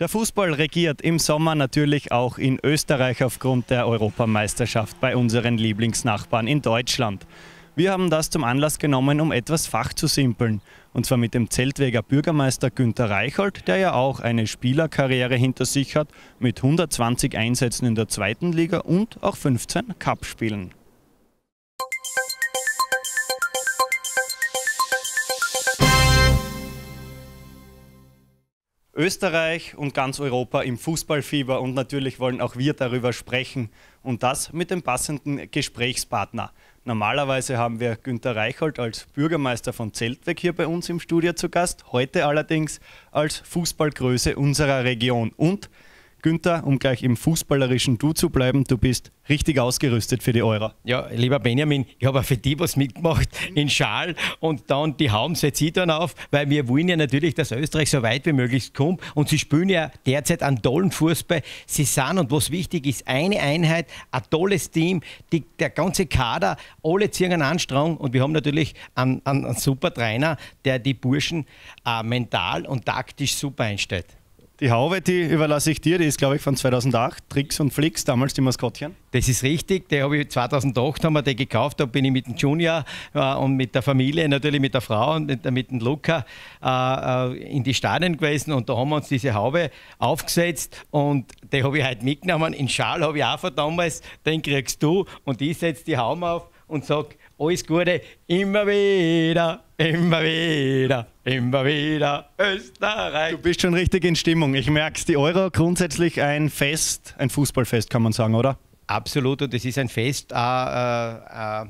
Der Fußball regiert im Sommer natürlich auch in Österreich aufgrund der Europameisterschaft bei unseren Lieblingsnachbarn in Deutschland. Wir haben das zum Anlass genommen, um etwas Fach zu simpeln. Und zwar mit dem Zeltweger Bürgermeister Günter Reichold, der ja auch eine Spielerkarriere hinter sich hat, mit 120 Einsätzen in der zweiten Liga und auch 15 Cup-Spielen. Österreich und ganz Europa im Fußballfieber und natürlich wollen auch wir darüber sprechen und das mit dem passenden Gesprächspartner. Normalerweise haben wir Günter Reichold als Bürgermeister von Zeltweg hier bei uns im Studio zu Gast, heute allerdings als Fußballgröße unserer Region und Günther, um gleich im fußballerischen Du zu bleiben, du bist richtig ausgerüstet für die Euro. Ja, lieber Benjamin, ich habe auch für die was mitgemacht in Schal und dann die Haum setze ich dann auf, weil wir wollen ja natürlich, dass Österreich so weit wie möglich kommt und sie spielen ja derzeit einen tollen Fußball. Sie sind und was wichtig ist, eine Einheit, ein tolles Team, die, der ganze Kader, alle ziehen einen Anstrengung und wir haben natürlich einen, einen, einen super Trainer, der die Burschen äh, mental und taktisch super einstellt. Die Haube, die überlasse ich dir, die ist glaube ich von 2008, Tricks und Flicks, damals die Maskottchen. Das ist richtig, die habe ich 2008 haben wir die gekauft, da bin ich mit dem Junior äh, und mit der Familie, natürlich mit der Frau und mit, mit dem Luca äh, äh in die Stadien gewesen und da haben wir uns diese Haube aufgesetzt und die habe ich halt mitgenommen. In Schal habe ich auch von damals, den kriegst du und ich setze die Haube auf und sage, alles Gute, immer wieder, immer wieder, immer wieder Österreich. Du bist schon richtig in Stimmung. Ich merke es, die Euro grundsätzlich ein Fest, ein Fußballfest, kann man sagen, oder? Absolut, und es ist ein Fest. Äh, äh, äh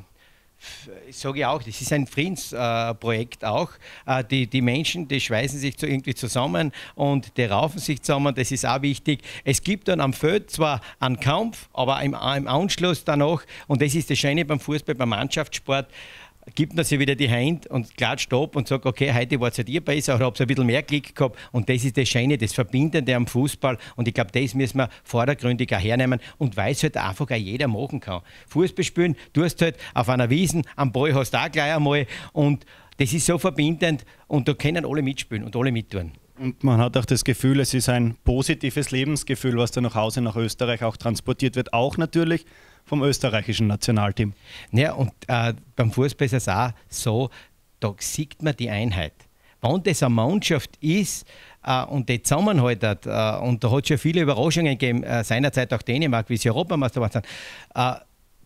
ich sage ja auch, das ist ein Friedensprojekt äh, auch. Äh, die, die Menschen, die schweißen sich zu, irgendwie zusammen und die raufen sich zusammen, das ist auch wichtig. Es gibt dann am Feld zwar einen Kampf, aber im, im Anschluss danach, und das ist das Schöne beim Fußball, beim Mannschaftssport, gibt man sie wieder die Hand und klatscht ab und sagt, okay, heute war es halt ihr besser oder habt ihr ein bisschen mehr Glück gehabt. Und das ist das Schöne, das Verbindende am Fußball. Und ich glaube, das müssen wir vordergründig auch hernehmen und weil es halt einfach auch jeder machen kann. Fußball spielen, du hast halt auf einer Wiesen, am Ball hast du auch gleich einmal und das ist so verbindend und da können alle mitspielen und alle mittun. Und man hat auch das Gefühl, es ist ein positives Lebensgefühl, was da nach Hause nach Österreich auch transportiert wird. Auch natürlich vom österreichischen Nationalteam. Ja, und äh, beim Fußball ist es auch so, da sieht man die Einheit. Wenn das eine Mannschaft ist äh, und die zusammenhaltet, äh, und da hat es schon viele Überraschungen gegeben, äh, seinerzeit auch Dänemark, wie sie Europameister waren, äh,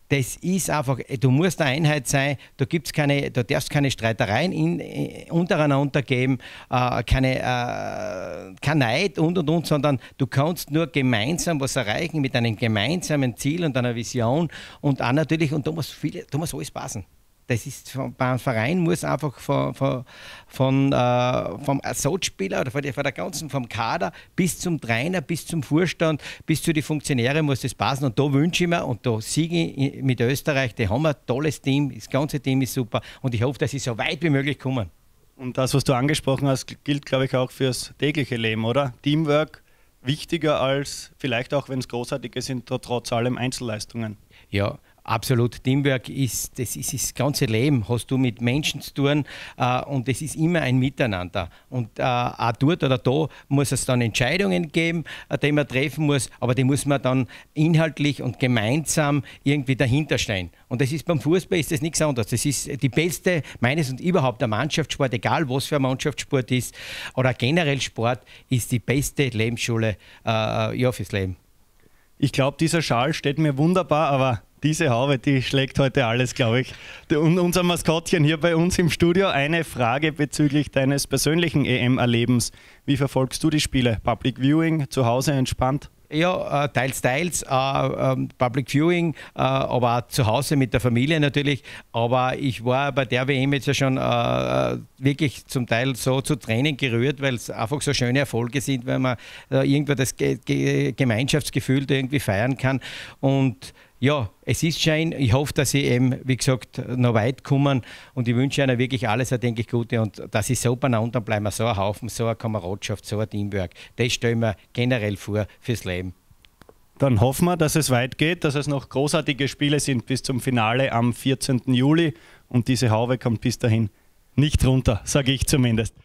das ist einfach, du musst eine Einheit sein, du, gibt's keine, da darfst keine Streitereien in, in, äh, untereinander geben, äh, keine, äh, kein Neid und und und, sondern du kannst nur gemeinsam was erreichen mit einem gemeinsamen Ziel und einer Vision und auch natürlich, und da muss, viele, da muss alles passen. Das ist beim Verein muss einfach von, von, von äh, vom Ersatzspieler oder von der, von der, ganzen, vom Kader bis zum Trainer, bis zum Vorstand, bis zu den Funktionären muss das passen. Und da wünsche ich mir, und da siege ich mit Österreich, die haben ein tolles Team, das ganze Team ist super. Und ich hoffe, dass sie so weit wie möglich kommen. Und das, was du angesprochen hast, gilt, glaube ich, auch fürs tägliche Leben, oder? Teamwork wichtiger als vielleicht auch, wenn es großartige sind, trotz allem Einzelleistungen. Ja, Absolut. Teamwork ist das, ist das ganze Leben, hast du mit Menschen zu tun äh, und es ist immer ein Miteinander. Und äh, auch dort oder da muss es dann Entscheidungen geben, äh, die man treffen muss, aber die muss man dann inhaltlich und gemeinsam irgendwie dahinter stehen. Und das ist beim Fußball ist das nichts anderes. Das ist die beste meines und überhaupt der Mannschaftssport, egal was für ein Mannschaftssport ist oder generell Sport, ist die beste Lebensschule äh, ja, fürs Leben. Ich glaube, dieser Schal steht mir wunderbar, aber diese Haube, die schlägt heute alles, glaube ich. Und unser Maskottchen hier bei uns im Studio. Eine Frage bezüglich deines persönlichen EM-Erlebens. Wie verfolgst du die Spiele? Public Viewing, zu Hause entspannt? Ja, äh, teils, teils. Äh, ähm, Public Viewing, äh, aber auch zu Hause mit der Familie natürlich. Aber ich war bei der WM jetzt ja schon wirklich zum Teil so zu Tränen gerührt, weil es einfach so schöne Erfolge sind, wenn man irgendwo das Gemeinschaftsgefühl irgendwie feiern kann. Und ja, es ist schön. Ich hoffe, dass sie eben, wie gesagt, noch weit kommen und ich wünsche ihnen wirklich alles denke ich, Gute und dass sie so beieinander bleiben, wir so ein Haufen, so eine Kameradschaft, so ein Teamwork. Das stellen wir generell vor fürs Leben. Dann hoffen wir, dass es weit geht, dass es noch großartige Spiele sind bis zum Finale am 14. Juli und diese Haube kommt bis dahin nicht runter, sage ich zumindest.